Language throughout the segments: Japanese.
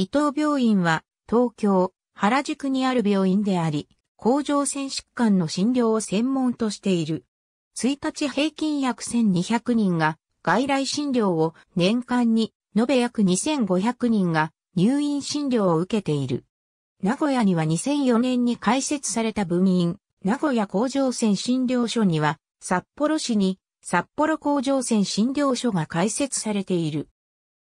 伊藤病院は東京、原宿にある病院であり、甲状腺疾患の診療を専門としている。1日平均約1200人が外来診療を年間に延べ約2500人が入院診療を受けている。名古屋には2004年に開設された分院、名古屋甲状腺診療所には札幌市に札幌甲状腺診療所が開設されている。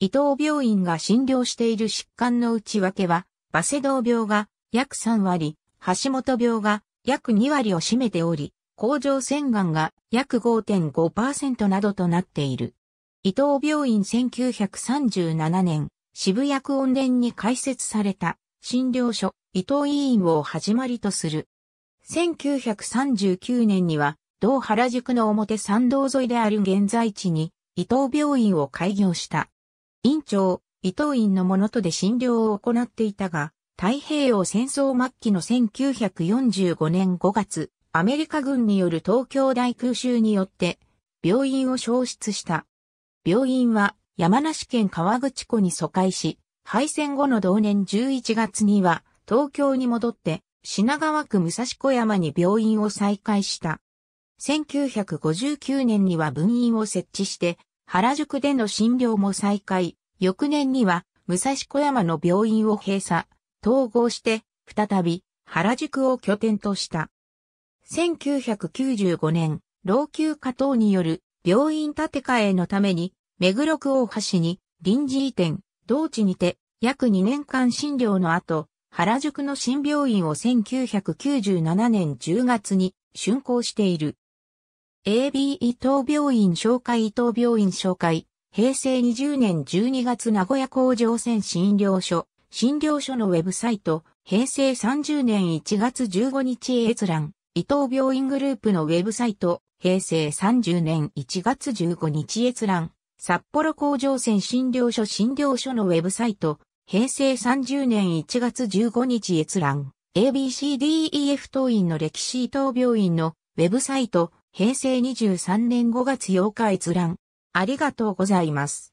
伊藤病院が診療している疾患の内訳は、バセドウ病が約3割、橋本病が約2割を占めており、甲状腺がんが約5.5%などとなっている。伊藤病院1937年、渋谷区温殿に開設された診療所伊藤医院を始まりとする。1939年には、同原宿の表参道沿いである現在地に伊藤病院を開業した。院長、伊藤院のものとで診療を行っていたが、太平洋戦争末期の1945年5月、アメリカ軍による東京大空襲によって、病院を消失した。病院は山梨県川口湖に疎開し、敗戦後の同年11月には東京に戻って品川区武蔵小山に病院を再開した。1959年には分院を設置して原宿での診療も再開、翌年には武蔵小山の病院を閉鎖、統合して、再び原宿を拠点とした。1995年、老朽化等による病院建て替えのために、目黒区大橋に臨時移転、同地にて約2年間診療の後、原宿の新病院を1997年10月に竣工している。AB 伊東病院紹介伊東病院紹介、平成20年12月名古屋工場線診療所、診療所のウェブサイト、平成30年1月15日閲覧、伊東病院グループのウェブサイト、平成30年1月15日閲覧、札幌工場線診療所診療所のウェブサイト、平成30年1月15日閲覧、ABCDEF 当院の歴史伊東病院のウェブサイト、平成23年5月8日閲覧。ありがとうございます。